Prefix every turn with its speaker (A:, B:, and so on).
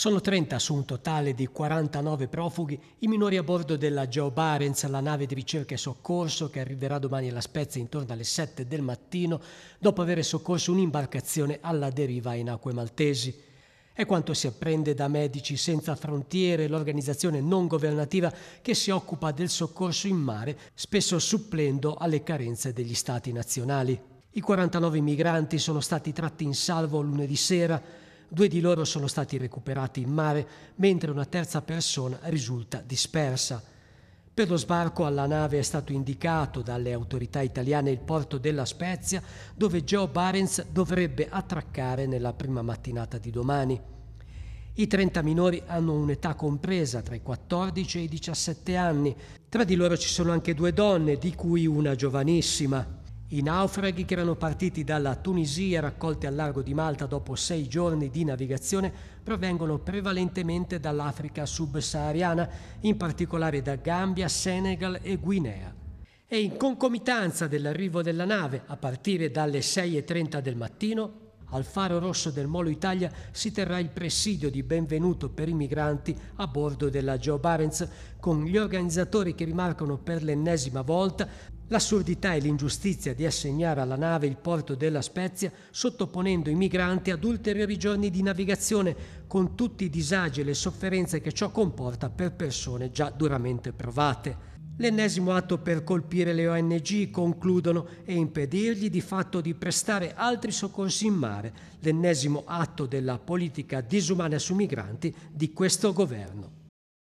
A: Sono 30 su un totale di 49 profughi, i minori a bordo della Joe Barents, la nave di ricerca e soccorso che arriverà domani alla Spezia intorno alle 7 del mattino, dopo aver soccorso un'imbarcazione alla deriva in acque maltesi. È quanto si apprende da Medici Senza Frontiere, l'organizzazione non governativa che si occupa del soccorso in mare, spesso supplendo alle carenze degli stati nazionali. I 49 migranti sono stati tratti in salvo lunedì sera Due di loro sono stati recuperati in mare, mentre una terza persona risulta dispersa. Per lo sbarco alla nave è stato indicato dalle autorità italiane il porto della Spezia, dove Geo Barents dovrebbe attraccare nella prima mattinata di domani. I 30 minori hanno un'età compresa tra i 14 e i 17 anni. Tra di loro ci sono anche due donne, di cui una giovanissima. I naufraghi che erano partiti dalla Tunisia raccolti al largo di Malta dopo sei giorni di navigazione provengono prevalentemente dall'Africa subsahariana, in particolare da Gambia, Senegal e Guinea. E in concomitanza dell'arrivo della nave, a partire dalle 6.30 del mattino, al Faro Rosso del Molo Italia si terrà il presidio di benvenuto per i migranti a bordo della Joe Barents, con gli organizzatori che rimarcano per l'ennesima volta l'assurdità e l'ingiustizia di assegnare alla nave il porto della Spezia, sottoponendo i migranti ad ulteriori giorni di navigazione, con tutti i disagi e le sofferenze che ciò comporta per persone già duramente provate. L'ennesimo atto per colpire le ONG concludono e impedirgli di fatto di prestare altri soccorsi in mare, l'ennesimo atto della politica disumana su migranti di questo governo.